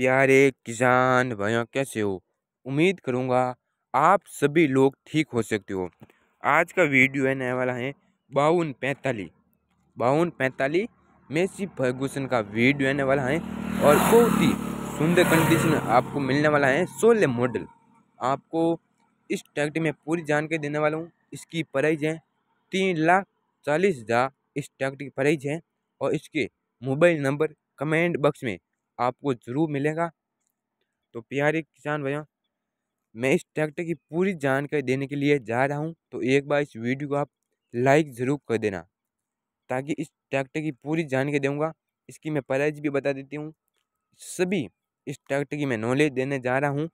प्यारे किसान भाइयों कैसे हो उम्मीद करूँगा आप सभी लोग ठीक हो सकते हो आज का वीडियो है नया वाला है बावन पैंतालीस बावन पैंतालीस मेसी फर्गूसन का वीडियो आने वाला है और बहुत ही सुंदर कंडीशन आपको मिलने वाला है सोलह मॉडल आपको इस ट्रैक्टर में पूरी जानकारी देने वाला हूँ इसकी प्राइज है तीन लाख चालीस हज़ार इस ट्रैक्टर की प्राइज है और इसके मोबाइल नंबर कमेंट बॉक्स में आपको ज़रूर मिलेगा तो प्यारे किसान भैया मैं इस ट्रैक्टर की पूरी जानकारी देने के लिए जा रहा हूँ तो एक बार इस वीडियो को आप लाइक ज़रूर कर देना ताकि इस ट्रैक्टर की पूरी जानकारी दूँगा इसकी मैं प्राइज भी बता देती हूँ सभी इस ट्रैक्टर की मैं नॉलेज देने जा रहा हूँ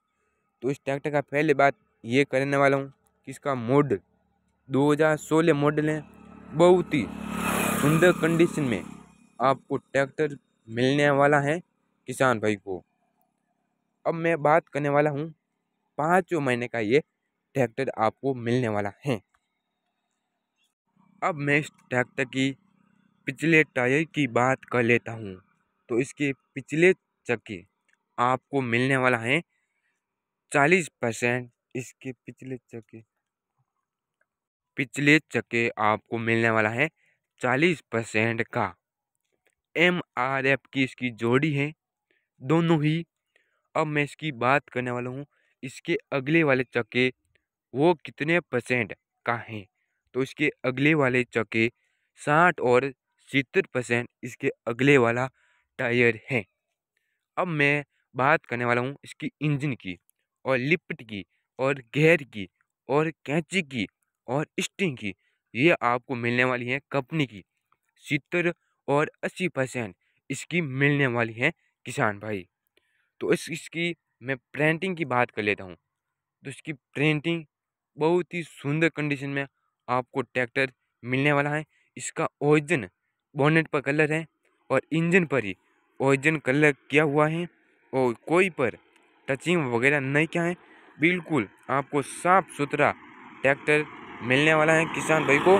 तो इस ट्रैक्टर का पहले बात ये करने वाला हूँ कि इसका मॉडल 2016 मॉडल है बहुत ही सुंदर कंडीशन में आपको ट्रैक्टर मिलने वाला है किसान भाई को अब मैं बात करने वाला हूँ पाँचों महीने का ये ट्रैक्टर आपको मिलने वाला है अब मैं इस ट्रैक्टर की पिछले टायर की बात कर लेता हूँ तो इसके पिछले चक्के आपको मिलने वाला है चालीस परसेंट इसके पिछले चक्के पिछले चक्के आपको मिलने वाला है चालीस परसेंट का एम आर एफ की इसकी जोड़ी है दोनों ही अब मैं इसकी बात करने वाला हूँ इसके अगले वाले चक्के वो कितने परसेंट का हैं तो इसके अगले वाले चक्के साठ और सितर परसेंट इसके अगले वाला टायर है अब मैं बात करने वाला हूँ इसकी इंजन की और लिफ्ट की और गेयर की और कैंची की और स्टिंग की ये आपको मिलने वाली है कंपनी की सितर और अस्सी परसेंट इसकी मिलने वाली है किसान भाई तो इस इसकी मैं प्रिंटिंग की बात कर लेता हूँ तो इसकी प्रिंटिंग बहुत ही सुंदर कंडीशन में आपको ट्रैक्टर मिलने वाला है इसका ओरिजिन बोनेट पर कलर है और इंजन पर ही ओरिजिन कलर किया हुआ है और कोई पर टचिंग वगैरह नहीं किया है बिल्कुल आपको साफ सुथरा ट्रैक्टर मिलने वाला है किसान भाई को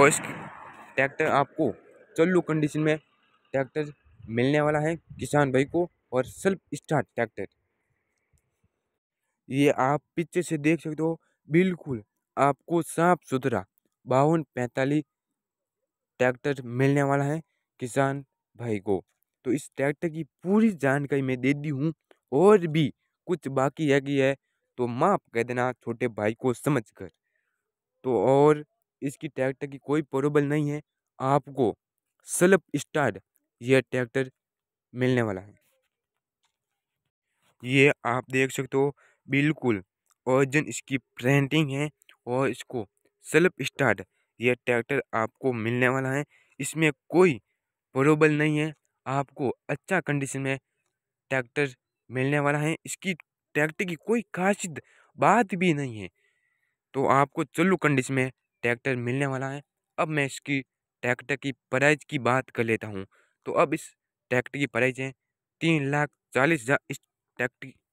और इस ट्रैक्टर आपको चल्लू कंडीशन में ट्रैक्टर मिलने वाला है किसान भाई को और सेल्फ स्टार्ट ट्रैक्टर ये आप पीछे से देख सकते हो बिल्कुल आपको साफ सुथरा बावन पैंतालीस ट्रैक्टर मिलने वाला है किसान भाई को तो इस ट्रैक्टर की पूरी जानकारी मैं दे दी हूँ और भी कुछ बाकी है कि है तो माफ़ कह देना छोटे भाई को समझ कर तो और इसकी ट्रैक्टर की कोई प्रॉब्लम नहीं है आपको सेल्फ स्टार्ट यह ट्रैक्टर मिलने वाला है ये आप देख सकते हो बिल्कुल ओरिजिन इसकी प्रिंटिंग है और इसको सेल्फ स्टार्ट यह ट्रैक्टर आपको मिलने वाला है इसमें कोई प्रोबल नहीं है आपको अच्छा कंडीशन में ट्रैक्टर मिलने वाला है इसकी ट्रैक्टर की कोई खास बात भी नहीं है तो आपको चलू कंडीशन में ट्रैक्टर मिलने वाला है अब मैं इसकी ट्रैक्टर की प्राइस की बात कर लेता हूँ तो अब इस ट्रैक्टर की प्राइज है तीन लाख चालीस हज़ार इस ट्रैक्टर